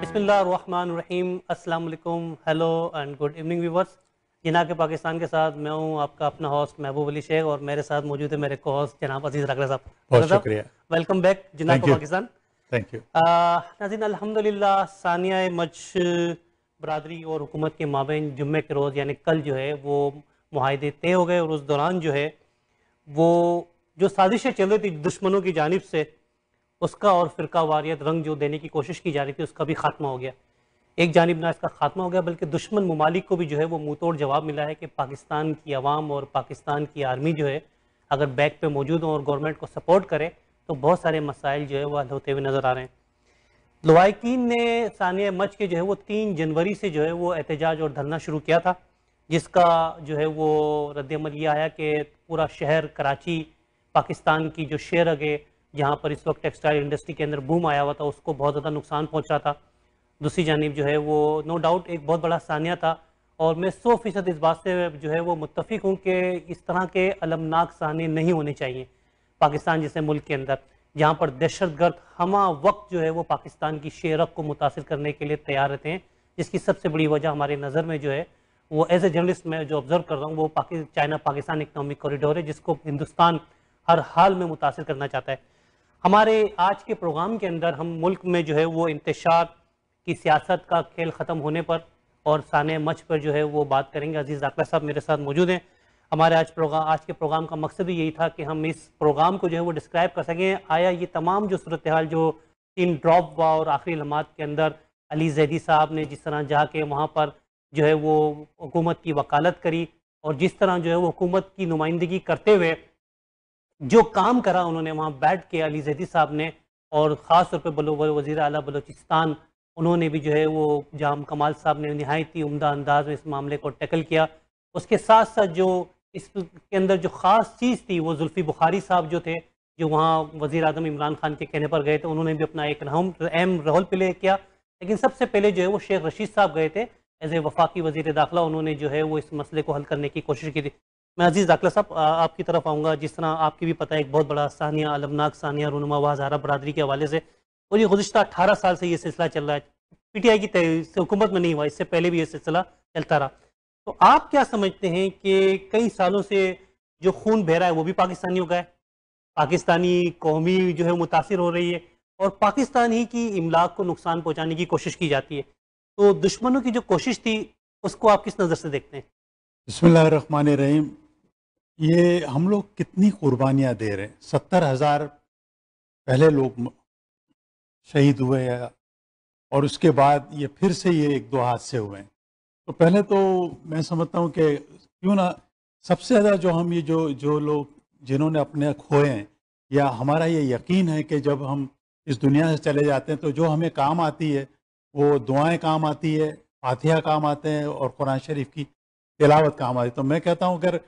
बिसमीम अल्लाम hello and good evening viewers Jinnah के पाकिस्तान के साथ मैं हूं आपका अपना होस्ट महबूब अली शेख और मेरे साथ मौजूद है मेरे को होस्ट जनाब अजीज रगड़ा साहब शुक्रिया वेलकम बैक जिना को पाकिस्तान थैंक यू नाजिन अल्हम्दुलिल्लाह सानिया मच बरदरी और हुकूमत के माबेन जुम्मे के रोज़ यानी कल जो है वो माहदे तय हो गए और उस दौरान जो है वो जो साजिशें चल रही थी दुश्मनों की जानब से उसका और फ़िरका वारियत रंग जो देने की कोशिश की जा रही थी उसका भी खात्मा हो गया एक जानब ना इसका खात्मा हो गया बल्कि दुश्मन ममालिक को भी जो है वो मुँह तोड़ जवाब मिला है कि पाकिस्तान की आवाम और पाकिस्तान की आर्मी जो है अगर बैक पे मौजूद हों और गवर्नमेंट को सपोर्ट करें तो बहुत सारे मसाइल जो है वह हल होते हुए नज़र आ रहे हैं लवाकिन ने सानिया मच के जो है वो तीन जनवरी से जो है वो एहतजाज और धरना शुरू किया था जिसका जो है वो रद्दमल यह आया कि पूरा शहर कराची पाकिस्तान की जो शेर अगे जहाँ पर इस वक्त टेक्सटाइल इंडस्ट्री के अंदर बूम आया हुआ था उसको बहुत ज़्यादा नुकसान पहुँचा था दूसरी जानब जो है वो नो डाउट एक बहुत बड़ा सानिया था और मैं सौ फीसद इस बात से जो है वो मुतफिक हूँ कि इस तरह के अलमनाक सहने नहीं होने चाहिए पाकिस्तान जैसे मुल्क के अंदर जहाँ पर दहशत गर्द हमा वक्त जो है वो पाकिस्तान की शेरक को मुतासर करने के लिए तैयार रहते हैं जिसकी सबसे बड़ी वजह हमारे नज़र में जो है वो एज ए जर्नलिस्ट मैं जो ऑब्जर्व कर रहा हूँ वो पाकि, चाइना पाकिस्तान इकनॉमिक कॉरिडोर है जिसको हिंदुस्तान हर हाल में मुतासर करना चाहता है हमारे आज के प्रोग्राम के अंदर हम मुल्क में जो है वो इंतशार की सियासत का खेल ख़त्म होने पर और सान मच पर जो है वो बात करेंगे अजीज़ डाक्टर साहब मेरे साथ मौजूद हैं हमारे आज प्रोग्राम आज के प्रोग्राम का मकसद ही यही था कि हम इस प्रोग्राम को जो है वो डिस्क्राइब कर सकें आया ये तमाम जो सूरत हाल जो इन ड्रॉप हुआ और आखिरी लम्हात के अंदर अली जैदी साहब ने जिस तरह जाके वहाँ पर जो है वो हुकूमत की वकालत करी और जिस तरह जो है वो हुकूमत की नुमाइंदगी करते हुए जो काम करा उन्होंने वहाँ बैठ के अली जैदी साहब ने और ख़ास तौर पर बलो वजी अला बलोचिस्तान उन्होंने भी जो है वो जाम कमाल साहब ने नहायत ही उमदा अंदाज में इस मामले को टैकल किया उसके साथ साथ जो इसके अंदर जो ख़ास चीज़ थी वो जुल्फ़ी बुखारी साहब जो थे जो वहाँ वज़ी अजम इमरान खान के कहने पर गए थे उन्होंने भी अपना एक अहम अहम रोल प्ले किया लेकिन सबसे पहले जो है वो शेख रशीद साहब गए थे एज ए वफाकी वजीर दाखिला उन्होंने जो है वो इस मसले को हल करने की कोशिश की थी मैं अजीज़ दाखला साहब आपकी तरफ आऊँगा जिस तरह आपकी भी पता है एक बहुत बड़ा सानिया अलमनाक सानिया रूनुमा वहाजारा बरदरी के हवाले से और ये गुजशत अठारह साल से ये सिलसिला चल रहा है पी टी आई की हुकूमत में नहीं हुआ इससे पहले भी ये सिलसिला चलता रहा तो आप क्या समझते हैं कि कई सालों से जो खून बहरा है वो भी पाकिस्तानियों का है पाकिस्तानी कौमी जो है मुतासर हो रही है और पाकिस्तान ही की इमलाक को नुकसान पहुँचाने की कोशिश की जाती है तो दुश्मनों की जो कोशिश थी उसको आप किस नज़र से देखते हैं बसमिल रहीम ये हम लोग कितनी कुर्बानियां दे रहे हैं सत्तर हज़ार पहले लोग शहीद हुए हैं और उसके बाद ये फिर से ये एक दो हादसे हुए हैं तो पहले तो मैं समझता हूँ कि क्यों ना सबसे ज़्यादा जो हम ये जो जो लोग जिन्होंने अपने खोए हैं या हमारा ये यकीन है कि जब हम इस दुनिया से चले जाते हैं तो जो हमें काम आती है वो दुआएं काम आती है फातिया काम आते हैं और कुरान शरीफ की तिलावत काम आती है तो मैं कहता हूँ अगर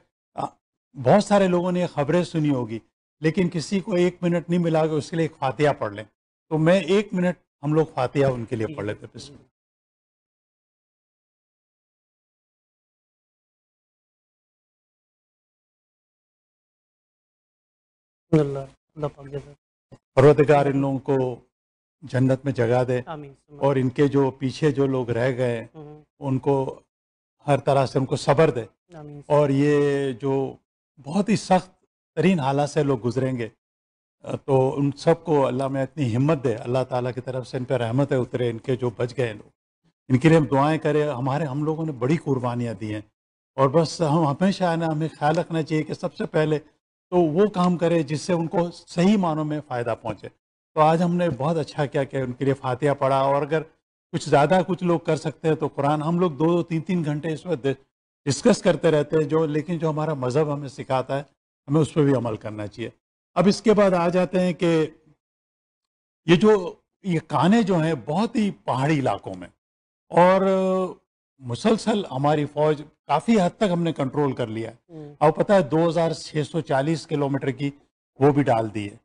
बहुत सारे लोगों ने खबरें सुनी होगी लेकिन किसी को एक मिनट नहीं मिला कि उसके लिए एक पढ़ लें तो मैं एक मिनट हम लोग फातिया उनके लिए पढ़ लेते हैं परवतगार इन लोगों को जन्नत में जगा दे और इनके जो पीछे जो लोग रह गए हम्म। उनको हर तरह से उनको सबर दे और ये जो बहुत ही सख्त तरीन हालात से लोग गुजरेंगे तो उन सबको अल्लाह में इतनी हिम्मत दे अल्लाह ताला की तरफ से इन पर रहमत है उतरे इनके जो बच गए लोग इनके लिए हम दुआएं करें हमारे हम लोगों ने बड़ी कुर्बानियाँ दी हैं और बस हम हमेशा ना हमें ख्याल रखना चाहिए कि सबसे पहले तो वो काम करें जिससे उनको सही मानों में फ़ायदा पहुँचे तो आज हमने बहुत अच्छा क्या कि उनके लिए फातिहा पढ़ा और अगर कुछ ज़्यादा कुछ लोग कर सकते हैं तो कुरान हम लोग दो दो तीन तीन घंटे इस वक्त डिस्कस करते रहते हैं जो लेकिन जो हमारा मज़हब हमें सिखाता है हमें उस पर भी अमल करना चाहिए अब इसके बाद आ जाते हैं कि ये जो ये काने जो हैं बहुत ही पहाड़ी इलाकों में और मुसलसल हमारी फौज काफ़ी हद तक हमने कंट्रोल कर लिया है और हम्म। पता है 2640 किलोमीटर की वो भी डाल दी है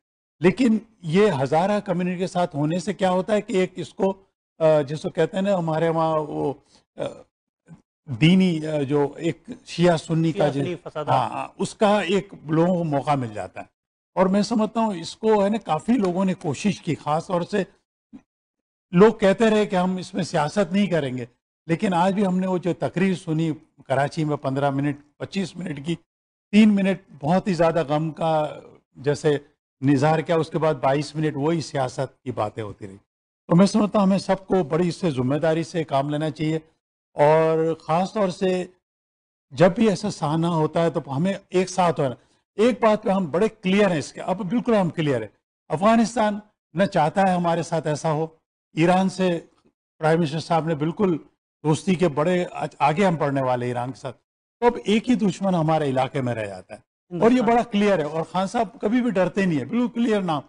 लेकिन ये हज़ारा कम्युनिटी के साथ होने से क्या होता है कि एक इसको जिसको कहते हैं ना हमारे वहाँ वो दीनी जो एक शिया सुन्नी का जो हाँ, हाँ उसका एक लोगों को मौका मिल जाता है और मैं समझता हूँ इसको है ना काफ़ी लोगों ने कोशिश की खास तौर से लोग कहते रहे कि हम इसमें सियासत नहीं करेंगे लेकिन आज भी हमने वो जो तकरीर सुनी कराची में पंद्रह मिनट पच्चीस मिनट की तीन मिनट बहुत ही ज़्यादा गम का जैसे निज़ार किया उसके बाद बाईस मिनट वही सियासत की बातें होती रही तो मैं समझता हूँ हमें सबको बड़ी इससे जिम्मेदारी से काम लेना चाहिए और ख़ास तौर से जब भी ऐसा सहना होता है तो हमें एक साथ होना एक बात पे हम बड़े क्लियर हैं इसके अब बिल्कुल हम क्लियर हैं अफगानिस्तान न चाहता है हमारे साथ ऐसा हो ईरान से प्राइम मिनिस्टर साहब ने बिल्कुल दोस्ती के बड़े आगे हम पढ़ने वाले ईरान के साथ तो अब एक ही दुश्मन हमारे इलाके में रह जाता है और ये बड़ा क्लियर है और खान साहब कभी भी डरते नहीं है बिल्कुल क्लियर ना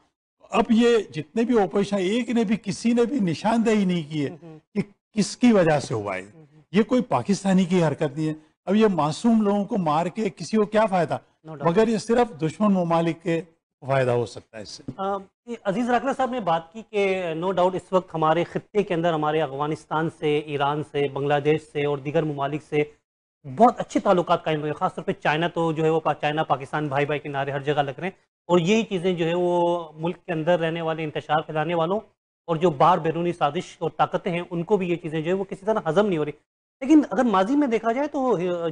अब ये जितने भी ओपोजिशन एक ने भी किसी ने भी निशानदेही नहीं की है हम्म, हम्म। कि किसकी वजह से हुआ है ये कोई पाकिस्तानी की हरकत नहीं है अब ये मासूम लोगों को मार के किसी को क्या फायदा मगर ये सिर्फ दुश्मन ममालिक के फायदा हो सकता है इससे अजीज राखना साहब ने बात की कि नो डाउट इस वक्त हमारे खत्े के अंदर हमारे अफगानिस्तान से ईरान से बांग्लादेश से और दीगर ममालिक से बहुत अच्छे ताल्लुक कायम हुए खासतौर पर चाइना तो जो है वो चाइना पाकिस्तान भाई भाई के नारे हर जगह लग रहे हैं और यही चीज़ें जो है वो मुल्क के अंदर रहने वाले इंतजार फैलाने वालों और जो बाहर बैरूनी साजिश और ताकतें हैं उनको भी ये चीज़ें जो है वो किसी तरह हजम नहीं हो रही लेकिन अगर माजी में देखा जाए तो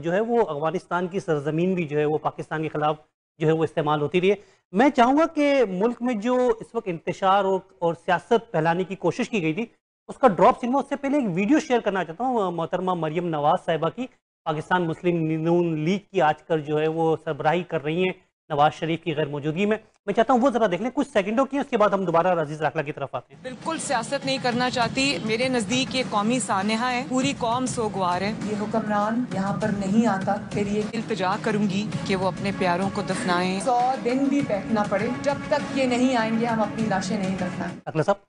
जो है वो अफगानिस्तान की सरजमीन भी जो है वो पाकिस्तान के खिलाफ जो है वो इस्तेमाल होती रही है मैं चाहूँगा कि मुल्क में जो इस वक्त इंतशार और, और सियासत फैलाने की कोशिश की गई थी उसका ड्रॉप सिनेमा उससे पहले एक वीडियो शेयर करना चाहता हूँ मोहतरमा मरियम नवाज साहिबा की पाकिस्तान मुस्लिम नून लीग की आजकल जो है वो सरबराही कर रही हैं नवाज शरीफ की गैर मौजूदगी में मैं चाहता हूँ वो जरा देख लें कुछ सेकंडों की उसके बाद हम दोबारा राजीज राखला की तरफ आते हैं बिल्कुल सियासत नहीं करना चाहती मेरे नजदीक ये कौमी सानहा है पूरी कौम सोगवार है ये हुक्मरान यहाँ पर नहीं आता फिर ये इल्तजा करूंगी की वो अपने प्यारों को दफनाए सौ दिन भी बैठना पड़े जब तक ये नहीं आएंगे हम अपनी लाशें नहीं दफनाए अगला साहब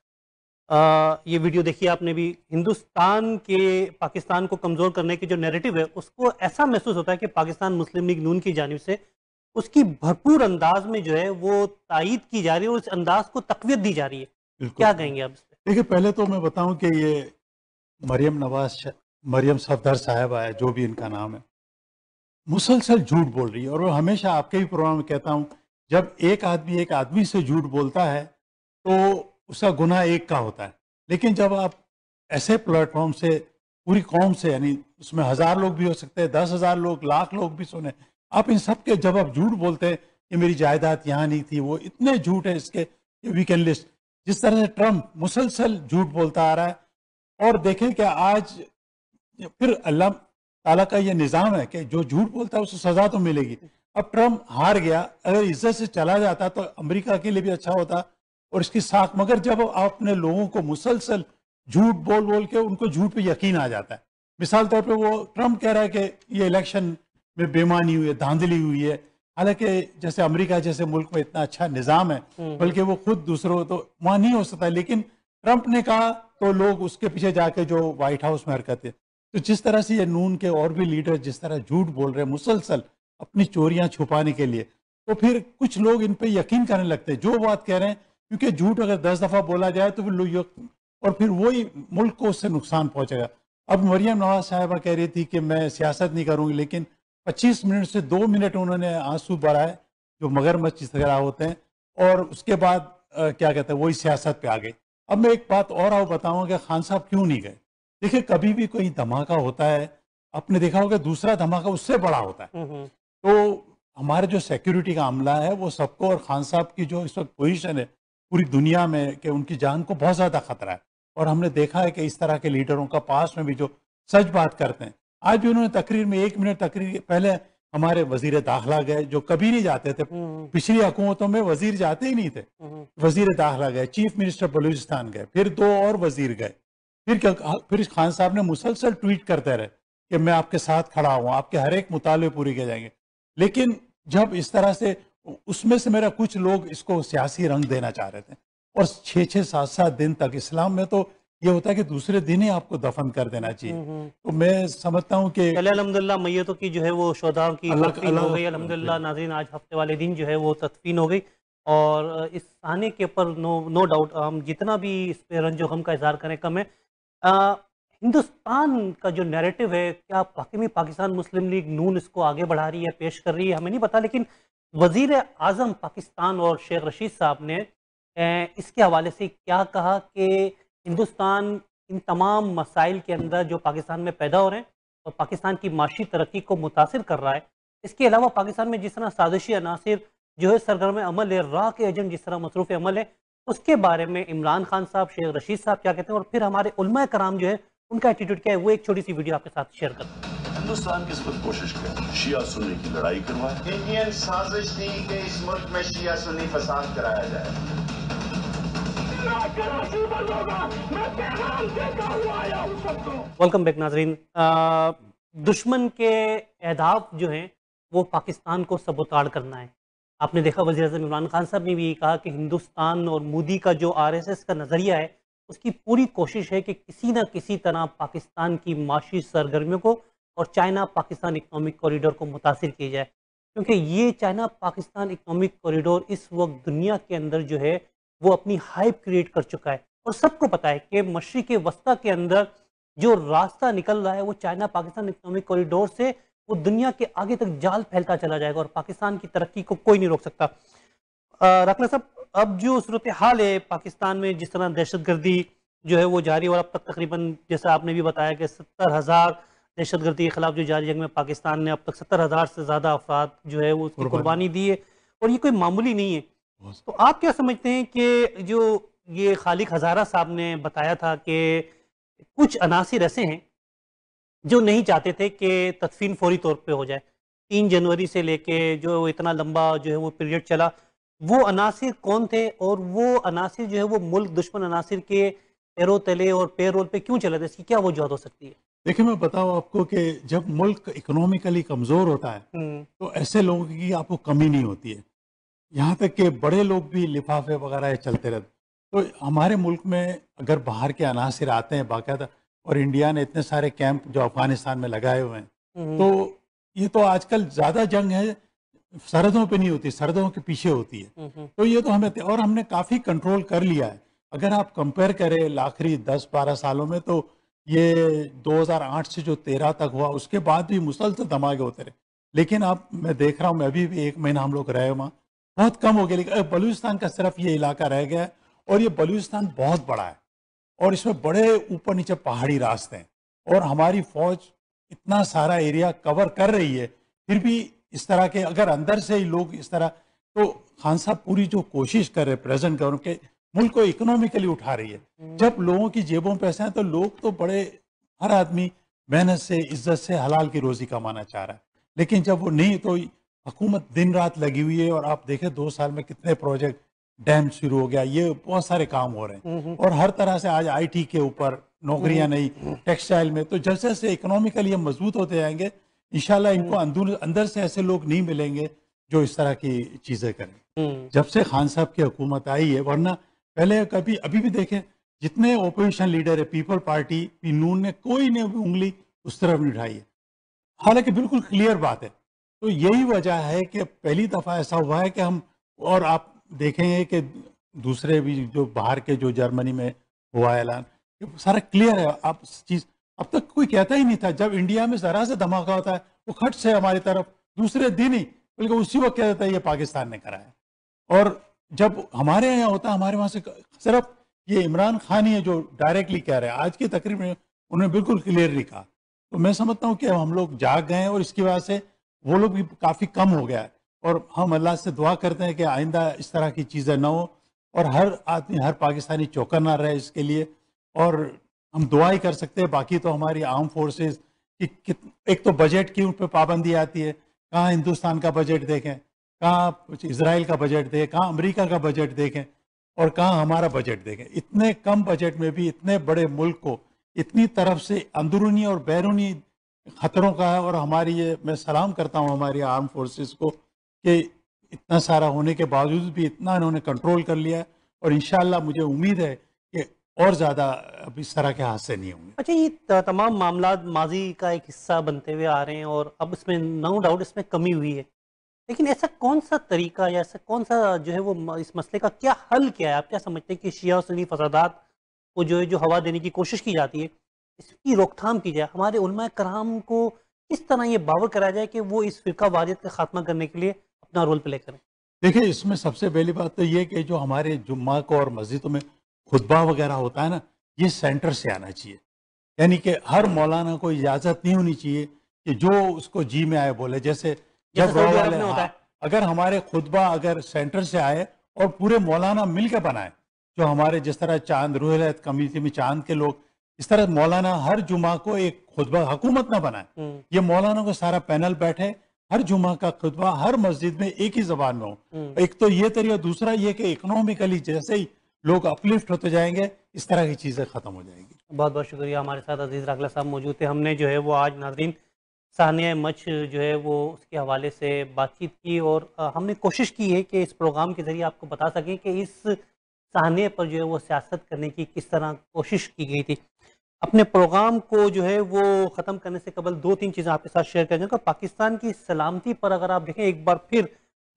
आ, ये वीडियो देखिए आपने भी हिंदुस्तान के पाकिस्तान को कमज़ोर करने की जो नैरेटिव है उसको ऐसा महसूस होता है कि पाकिस्तान मुस्लिम लीग नून की जानव से उसकी भरपूर अंदाज में जो है वो तायद की जा रही है और उस अंदाज को तकवीत दी जा रही है क्या कहेंगे आप देखिए पहले तो मैं बताऊं कि ये मरियम नवाज मरियम सफदर साहबा है जो भी इनका नाम है मुसलसल झूठ बोल रही है और वो हमेशा आपके भी प्रोग्राम में कहता हूँ जब एक आदमी एक आदमी से झूठ बोलता है तो उसका गुना एक का होता है लेकिन जब आप ऐसे प्लेटफॉर्म से पूरी कौम से यानी उसमें हज़ार लोग भी हो सकते हैं दस हज़ार लोग लाख लोग भी सुने आप इन सब के जब आप झूठ बोलते हैं कि मेरी जायदाद यहाँ नहीं थी वो इतने झूठ है इसके वी कैन लिस्ट जिस तरह से ट्रम्प मुसलसल झूठ बोलता आ रहा है और देखें कि आज फिर अल्लाह ताला का ये निज़ाम है कि जो झूठ बोलता है उसे सज़ा तो मिलेगी अब ट्रम्प हार गया अगर इज्जत से चला जाता तो अमरीका के लिए भी अच्छा होता और इसकी साख मगर जब आपने लोगों को मुसलसल झूठ बोल बोल के उनको झूठ पे यकीन आ जाता है मिसाल तौर पे वो ट्रम्प कह रहा है कि ये इलेक्शन में बेमानी हुई है धांधली हुई है हालांकि जैसे अमेरिका जैसे मुल्क में इतना अच्छा निज़ाम है हम्म, हम्म। बल्कि वो खुद दूसरों तो वहाँ नहीं हो सकता लेकिन ट्रंप ने कहा तो लोग उसके पीछे जाके जो व्हाइट हाउस में हरकत है तो जिस तरह से ये नून के और भी लीडर जिस तरह झूठ बोल रहे हैं मुसलसल अपनी चोरियां छुपाने के लिए तो फिर कुछ लोग इन पर यकीन करने लगते हैं जो बात कह रहे हैं क्योंकि झूठ अगर दस दफ़ा बोला जाए तो फिर लोग और फिर वही मुल्क को उससे नुकसान पहुँचेगा अब मरियम नवाज साहबा कह रही थी कि मैं सियासत नहीं करूँगी लेकिन 25 मिनट से दो मिनट उन्होंने आंसू बराए जो मगरमच्छ की तरह होते हैं और उसके बाद आ, क्या कहते हैं वही सियासत पे आ गई अब मैं एक बात और आओ बताऊँ कि खान साहब क्यों नहीं गए देखिए कभी भी कोई धमाका होता है आपने देखा होगा दूसरा धमाका उससे बड़ा होता है हम्म, हम्म। तो हमारे जो सिक्योरिटी का अमला है वो सबको और खान साहब की जो इस वक्त पोजिशन है पूरी दुनिया में कि उनकी जान को बहुत ज़्यादा खतरा है और हमने देखा है कि इस तरह के लीडरों का पास में भी जो सच बात करते हैं आज भी उन्होंने तकरीर में एक मिनट तकरीर पहले हमारे वजीर दाखिला गए जो कभी नहीं जाते थे हम्म, हम्म। पिछली हुकूमतों में वजीर जाते ही नहीं थे हम्म, वजीर दाखिला गए चीफ मिनिस्टर बलूचिस्तान गए फिर दो और वजीर गए फिर फिर खान साहब ने मुसलसल ट्वीट करते रहे कि मैं आपके साथ खड़ा हुआ आपके हर एक मुताले पूरे किए जाएंगे लेकिन जब इस तरह से उसमें से मेरा कुछ लोग इसको सियासी रंग देना चाह रहे थे और छः छः सात सात दिन तक इस्लाम में तो ये होता है कि दूसरे दिन ही आपको दफन कर देना हम्म, चाहिए हम्म। तो मैं समझता हूँ कि अलहमदिल्ला मैयतों की जो है वो शोधाओं की तदफीन हो गई अलहमदिल्ला नाजरीन आज हफ्ते वाले दिन जो है वो तदफीन हो गई और इस आने के ऊपर नो नो डाउट हम जितना भी इस पर रंजो गम का इजहार करें कम है हिंदुस्तान का जो नैरेटिव है क्या पाकिमी पाकिस्तान मुस्लिम लीग नून इसको आगे बढ़ा रही है पेश कर रही है हमें नहीं पता लेकिन वजीर आजम पाकिस्तान और शेख रशीद साहब ने इसके हवाले से क्या कहा कि हिंदुस्तान इन तमाम मसाइल के अंदर जो पाकिस्तान में पैदा हो रहे हैं और पाकिस्तान की माशी तरक्की को मुतासर कर रहा है इसके अलावा पाकिस्तान में जिस तरह साजिशी अनासर जो है सरगर्म अमल है राह के एजेंट जिस तरह मसरूफ अमल है उसके बारे में इमरान खान साहब शेख रशीद साहब क्या कहते हैं और फिर हमारे उलमा कराम जो है उनका एटीट्यूड क्या है वो एक छोटी सी वीडियो आपके साथ शेयर करते हैं हिंदुस्तान की इस कोशिश किया शिया सुन्नी की लड़ाई करवाए इंडियन साजिश थी कि इस मुल्क में शिया फसाद कराया जाए वेलकम बैक नाजरीन दुश्मन के अहदाफ जो हैं वो पाकिस्तान को सबोताड़ करना है आपने देखा वजी अजम इमरान खान साहब ने भी ये कहा कि हिंदुस्तान और मोदी का जो आरएसएस का नज़रिया है उसकी पूरी कोशिश है कि किसी ना किसी तरह पाकिस्तान की माशी सरगर्मियों को और चाइना पाकिस्तान इकनॉमिक कॉरिडोर को मुतासर किया जाए क्योंकि ये चाइना पाकिस्तान इकनॉमिक कॉरिडोर इस वक्त दुनिया के अंदर जो है वो अपनी हाइप क्रिएट कर चुका है और सबको पता है कि मशरक वस्ता के अंदर जो रास्ता निकल रहा है वो चाइना पाकिस्तान इकोनॉमिक कॉरिडोर से वो दुनिया के आगे तक जाल फैलता चला जाएगा और पाकिस्तान की तरक्की को कोई नहीं रोक सकता रखना साहब अब जो सूरत हाल है पाकिस्तान में जिस तरह दहशत गर्दी जो है वो जारी और अब तक तकरीबन जैसा आपने भी बताया कि सत्तर हज़ार दहशत गर्दी के खिलाफ जो जारी जंग में पाकिस्तान ने अब तक सत्तर हज़ार से ज़्यादा अफराद जो है वो उसकी कुर्बानी दी है और ये कोई मामूली नहीं है तो आप क्या समझते हैं कि जो ये खालिक हज़ारा साहब ने बताया था कि कुछ अनासर ऐसे हैं जो नहीं चाहते थे कि तदफीन फौरी तौर पे हो जाए तीन जनवरी से लेके जो इतना लंबा जो है वो पीरियड चला वो अनासर कौन थे और वो अनासर जो है वो मुल्क दुश्मन अनासर के पैरों तले और पेरोल पे क्यों चला था इसकी क्या वजूहत हो सकती है देखिए मैं बताऊँ आपको कि जब मुल्क इकोनॉमिकली कमज़ोर होता है हम्म। तो ऐसे लोगों की आपको कमी नहीं होती है यहाँ तक के बड़े लोग भी लिफाफे वगैरह चलते रहते तो हमारे मुल्क में अगर बाहर के अनासर आते हैं बाकायदा और इंडिया ने इतने सारे कैंप जो अफगानिस्तान में लगाए हुए हैं हम्म। तो ये तो आजकल ज़्यादा जंग है सरदों पे नहीं होती सरदों के पीछे होती है हम्म। तो ये तो हमें और हमने काफ़ी कंट्रोल कर लिया है अगर आप कंपेयर करें आखिरी दस बारह सालों में तो ये 2008 से जो 13 तक हुआ उसके बाद भी मुसलसल धमाके होते रहे लेकिन आप मैं देख रहा हूँ मैं अभी भी एक महीना हम लोग रहे वहाँ बहुत कम हो गया लेकिन बलूचिस्तान का सिर्फ ये इलाका रह गया है और ये बलूचिस्तान बहुत बड़ा है और इसमें बड़े ऊपर नीचे पहाड़ी रास्ते हैं और हमारी फौज इतना सारा एरिया कवर कर रही है फिर भी इस तरह के अगर अंदर से ही लोग इस तरह तो खान साहब पूरी जो कोशिश कर रहे प्रेजेंट गवर्नमेंट के मुल्क को इकोनॉमिकली उठा रही है हम्म। जब लोगों की जेबों पैसे हैं तो लोग तो बड़े हर आदमी मेहनत से इज्जत से हलाल की रोजी कमाना चाह रहा है लेकिन जब वो नहीं तो हुकूमत दिन रात लगी हुई है और आप देखें दो साल में कितने प्रोजेक्ट डैम शुरू हो गया ये बहुत सारे काम हो रहे हैं हम्म, हम्म। और हर तरह से आज आईटी के ऊपर नौकरियां हम्म, नहीं, टेक्सटाइल में तो जैसे जैसे इकोनॉमिकली हम मजबूत होते जाएंगे इनशाला इनको अंदर अंदर से ऐसे लोग नहीं मिलेंगे जो इस तरह की चीज़ें करें जब से खान साहब की हुकूमत आई है वरना पहले कभी अभी भी देखें जितने ओपोजिशन लीडर है पीपल पार्टी नून ने कोई ने उंगली उस तरफ नहीं उठाई है हालांकि बिल्कुल क्लियर बात है तो यही वजह है कि पहली दफ़ा ऐसा हुआ है कि हम और आप देखेंगे कि दूसरे भी जो बाहर के जो जर्मनी में हुआ ऐलान सारा क्लियर है आप चीज़ अब तक कोई कहता ही नहीं था जब इंडिया में ज़रा सा धमाका होता है वो खट से हमारी तरफ दूसरे दिन ही बल्कि उसी वक्त कह देता है ये पाकिस्तान ने करा है और जब हमारे यहाँ होता है हमारे वहाँ से सिर्फ ये इमरान खान ही है जो डायरेक्टली कह रहे हैं आज की तकरीब में उन्होंने बिल्कुल क्लियरली कहा तो मैं समझता हूँ कि हम लोग जाग गए और इसकी वजह से वो लोग भी काफ़ी कम हो गया है और हम अल्लाह से दुआ करते हैं कि आइंदा इस तरह की चीज़ें ना हो और हर आदमी हर पाकिस्तानी चौकर ना रहे इसके लिए और हम दुआ ही कर सकते हैं बाकी तो हमारी आर्म फोर्सेस कि एक तो बजट की उन पर पाबंदी आती है कहाँ हिंदुस्तान का बजट देखें कहाँ कुछ इसराइल का बजट देखें कहाँ अमरीका का बजट देखें और कहाँ हमारा बजट देखें इतने कम बजट में भी इतने बड़े मुल्क को इतनी तरफ से अंदरूनी और बैरूनी ख़तरों का है और हमारी ये मैं सलाम करता हूँ हमारी आर्म फोर्सेस को कि इतना सारा होने के बावजूद भी इतना इन्होंने कंट्रोल कर लिया है और इन मुझे उम्मीद है कि और ज़्यादा अब इस तरह के हादसे नहीं होंगे अच्छा ये तमाम मामला माजी का एक हिस्सा बनते हुए आ रहे हैं और अब इसमें नो डाउट इसमें कमी हुई है लेकिन ऐसा कौन सा तरीका या ऐसा कौन सा जो है वो इस मसले का क्या हल क्या है आप क्या समझते हैं कि शिया और सुनी फसादात को जो है जो हवा देने की कोशिश की जाती है इसकी रोकथाम की जाए हमारे उलमा कराम को किस तरह ये बावर कराया जाए कि वो इस फिरका वारियत का खात्मा करने के लिए अपना रोल प्ले करें देखिए इसमें सबसे पहली बात तो ये कि जो हमारे जुम्मा को और मस्जिदों में खुतबा वगैरह होता है ना ये सेंटर से आना चाहिए यानी कि हर मौलाना को इजाज़त नहीं होनी चाहिए कि जो उसको जी में आए बोले जैसे जब वाले अगर हमारे खुतबा अगर सेंटर से आए और पूरे मौलाना मिलकर बनाए जो हमारे जिस तरह चांद रोहित कम्युनिटी में चांद के लोग इस तरह मौलाना हर जुमा को एक खुतबा हुकूमत ना बनाए हम्म। ये मौलाना को सारा पैनल बैठे हर जुमा का खुतबा हर मस्जिद में एक ही जबान में हो हम्म। एक तो ये तरीका दूसरा ये कि इकोनॉमिकली जैसे ही लोग अपलिफ्ट होते जाएंगे इस तरह की चीज़ें ख़त्म हो जाएंगी बहुत बहुत शुक्रिया हमारे साथ अजीज़ राखला साहब मौजूद थे हमने जो है वो आज नाजरीन सानिया मच जो है वो उसके हवाले से बातचीत की और हमने कोशिश की है कि इस प्रोग्राम के ज़रिए आपको बता सकें कि इस साहने पर जो है वो सियासत करने की किस तरह कोशिश की गई थी अपने प्रोग्राम को जो है वो ख़त्म करने से कबल दो तीन चीज़ें आपके साथ शेयर करेंगे पाकिस्तान की सलामती पर अगर आप देखें एक बार फिर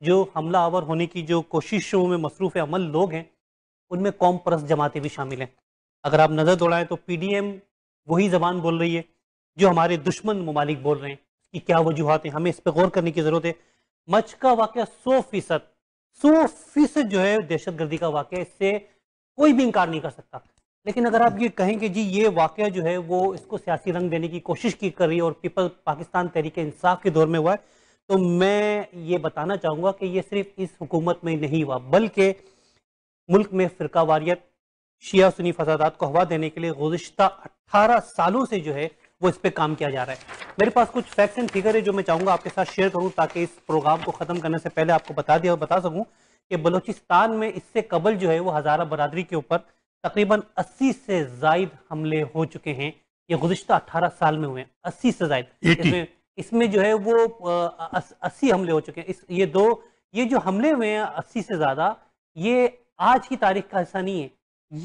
जो हमला आवर होने की जो कोशिशों में मसरूफ़ अमल लोग हैं उनमें कौम परस्त जमातें भी शामिल हैं अगर आप नज़र दौड़ाएं तो पी डी एम वही ज़बान बोल रही है जो हमारे दुश्मन ममालिक बोल रहे हैं कि क्या वजूहत हैं हमें इस पर गौर करने की ज़रूरत है मच का वाक़ सौ फ़ीसद सौ फीसद जो है दहशत गर्दी का वाक्य इससे कोई भी इंकार नहीं कर सकता लेकिन अगर आप ये कहें कि जी ये वाक्य जो है वो इसको सियासी रंग देने की कोशिश की कर रही है और पीपल पाकिस्तान तहरीक इंसाफ के दौर में हुआ है तो मैं ये बताना चाहूँगा कि ये सिर्फ इस हुकूमत में नहीं हुआ बल्कि मुल्क में फ़िरका वारियत शिया सुनी फसादात को हवा देने के लिए गुज्त अट्ठारह सालों से जो है वो इस पर काम किया जा रहा है मेरे पास कुछ फैक्ट्स एंड फिगर है जो मैं चाहूंगा आपके साथ शेयर करूँ ताकि इस प्रोग्राम को ख़त्म करने से पहले आपको बता दिया और बता सकूँ कि बलूचिस्तान में इससे कबल जो है वो हज़ारा बरदरी के ऊपर तकरीबन अस्सी से जायद हमले हो चुके हैं ये गुजशत अट्ठारह साल में हुए हैं अस्सी से जायद इसमें इसमें जो है वो अस्सी हमले हो चुके हैं इस ये दो ये जो हमले हुए हैं अस्सी से ज़्यादा ये आज की तारीख का ऐसा नहीं है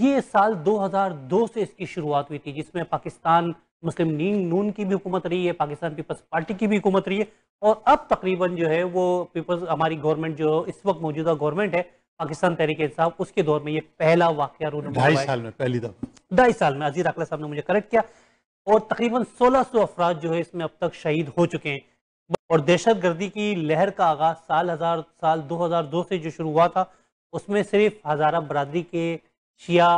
ये साल 2002 से इसकी शुरुआत हुई थी जिसमें पाकिस्तान मुस्लिम लीग नून की भी हुकूमत रही है पाकिस्तान पीपल्स पार्टी की भी हुकूमत रही है और अब तकरीबन जो है वो पीपल्स हमारी गवर्नमेंट जो इस वक्त मौजूदा गवर्नमेंट है पाकिस्तान तहरीक इंसाफ उसके दौर में ये पहला वाक्य ढाई साल में पहली दफा ढाई साल में अजीज अकला साहब ने मुझे करेक्ट किया और तकरीबन 1600 सौ अफराद जो है इसमें अब तक शहीद हो चुके हैं और दहशत गर्दी की लहर का आगाज साल हजार साल 2002 से जो शुरू हुआ था उसमें सिर्फ हज़ारा बरदरी के शिया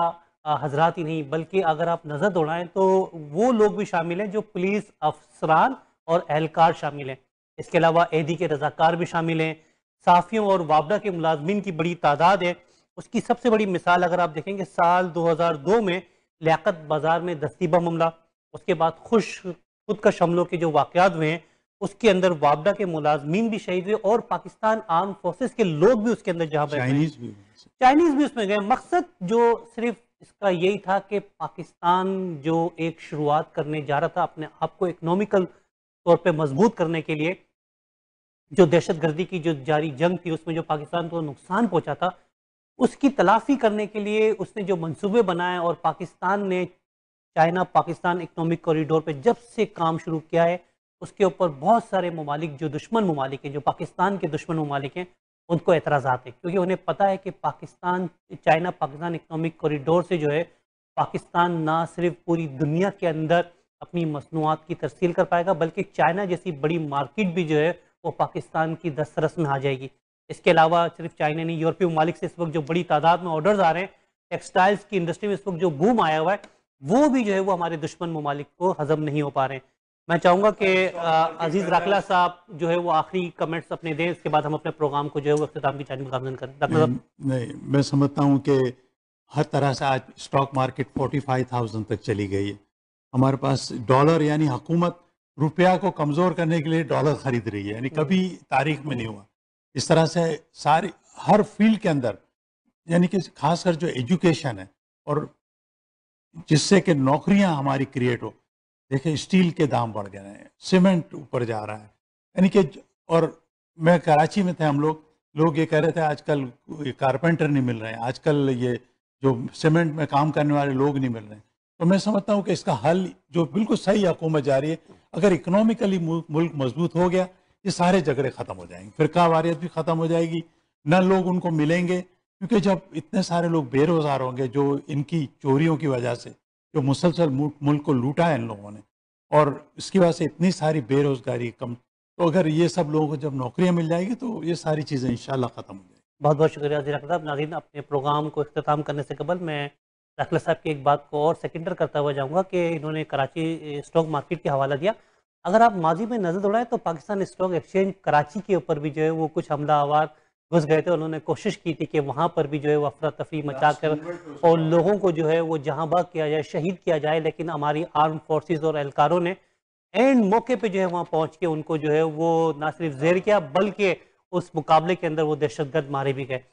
हजरात ही नहीं बल्कि अगर आप नज़र दौड़ाएं तो वो लोग भी शामिल हैं जो पुलिस अफसरान और एहलकार शामिल हैं इसके अलावा एदी के रजाकार भी शामिल हैं साफियों और वाबडा के मुलाजमीन की बड़ी तादाद है उसकी सबसे बड़ी मिसाल अगर आप देखेंगे साल 2002 में लियाकत बाजार में दस्तीबा मामला उसके बाद खुश खुदकश हमलों के जो वाकत हुए हैं उसके अंदर वाबडा के मुलाजमीन भी शहीद हुए और पाकिस्तान आर्म फोर्सेस के लोग भी उसके अंदर जहाँ पर चाइनीज भी उसमें गए मकसद जो सिर्फ इसका यही था कि पाकिस्तान जो एक शुरुआत करने जा रहा था अपने आप को इकनॉमिकल तौर पे मजबूत करने के लिए जो दहशत गर्दी की जो जारी जंग थी उसमें जो पाकिस्तान को नुकसान पहुंचा था उसकी तलाफी करने के लिए उसने जो मंसूबे बनाए और पाकिस्तान ने चाइना पाकिस्तान इकनॉमिक कॉरिडोर पे जब से काम शुरू किया है उसके ऊपर बहुत सारे ममालिक जो दुश्मन ममालिक हैं जो पाकिस्तान के दुश्मन ममालिक हैं उनको एतराज़ है क्योंकि उन्हें पता है कि Pakistan China Pakistan economic corridor से जो है पाकिस्तान ना सिर्फ पूरी दुनिया के अंदर अपनी मसनूआत की तरसील कर पाएगा बल्कि चाइना जैसी बड़ी मार्केट भी जो है वो पाकिस्तान की दस्तरस में आ जाएगी इसके अलावा सिर्फ चाइना नहीं यूरोपीय ममालिक से इस वक्त जो बड़ी तादाद में ऑर्डर्स आ रहे हैं टेक्सटाइल्स की इंडस्ट्री में इस वक्त जो बूम आया हुआ है वो भी जो है वो हमारे दुश्मन ममालिक को हजम नहीं हो पा रहे हैं मैं चाहूँगा कि अजीज़ राखला साहब जो है वो आखिरी कमेंट्स अपने दें इसके बाद हम अपने प्रोग्राम को जो है वो अख्ताम की जानी गामजन करें नहीं, नहीं मैं समझता हूँ कि हर तरह से आज stock market forty five thousand तक चली गई है हमारे पास डॉलर यानी हुकूमत रुपया को कमज़ोर करने के लिए डॉलर ख़रीद रही है यानी कभी तारीख में नहीं हुआ इस तरह से सारी हर फील्ड के अंदर यानी कि खासकर जो एजुकेशन है और जिससे कि नौकरियां हमारी क्रिएट हो देखिए स्टील के दाम बढ़ गए हैं सीमेंट ऊपर जा रहा है यानी कि और मैं कराची में थे हम लोग लोग ये कह रहे थे आजकल ये कारपेंटर नहीं मिल रहे हैं आजकल ये जो सीमेंट में काम करने वाले लोग नहीं मिल रहे हैं तो मैं समझता हूँ कि इसका हल जो बिल्कुल सही हुकूमत जा रही है अगर इकोनॉमिकली मुल्क मजबूत हो गया ये सारे झगड़े ख़त्म हो जाएंगे फिर कावारीत भी ख़त्म हो जाएगी न लोग उनको मिलेंगे क्योंकि जब इतने सारे लोग बेरोज़गार होंगे जो इनकी चोरियों की वजह से जो मुसलसल मुल्क को लूटा है इन लोगों ने और इसकी वजह से इतनी सारी बेरोज़गारी कम तो अगर ये सब लोगों को जब नौकरियाँ मिल जाएगी तो ये सारी चीज़ें इन ख़त्म हो जाएगी बहुत बहुत शुक्रिया जी साहब नाजीन अपने प्रोग्राम को अख्ताम करने से कबल मैं रखल साहब की एक बात को और सेकेंडर करता हुआ जाऊँगा कि इन्होंने कराची स्टॉक मार्केट के हवाला दिया अगर आप माजी में नज़र दौड़ाएं तो पाकिस्तान स्टॉक एक्सचेंज कराची के ऊपर भी जो है वो कुछ हमलावर घुस गए थे उन्होंने कोशिश की थी कि वहाँ पर भी जो है वो अफरा तफरी मचा कर और लोगों को जो है वो जहाँ बाग किया जाए शहीद किया जाए लेकिन हमारी आर्म फोर्सेज और एहलकारों ने एंड मौके पे जो है वहाँ पहुँच के उनको जो है वो ना सिर्फ जेर किया बल्कि उस मुकाबले के अंदर वो दहशतगर्द मारे भी गए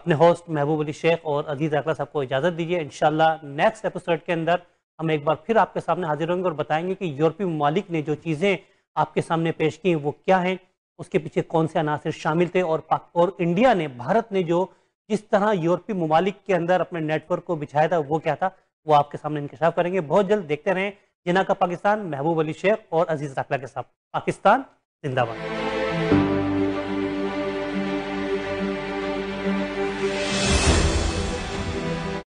अपने होस्ट महबूब अली शेख और अजीज अकला साहब को इजाज़त दीजिए इन नेक्स्ट एपिसोड के अंदर हम एक बार फिर आपके सामने हाजिर होंगे और बताएंगे कि यूरोपीय ममालिक ने जो चीज़ें आपके सामने पेश की हैं वो क्या हैं उसके पीछे कौन से अनासर शामिल थे और और इंडिया ने भारत ने जो जिस तरह यूरोपीय ममालिक के अंदर अपने नेटवर्क को बिछाया था वो क्या था वो आपके सामने इंकशाफ करेंगे बहुत जल्द देखते रहें जिना का पाकिस्तान महबूब अली शेख और अजीज राखला के साथ पाकिस्तान जिंदाबाद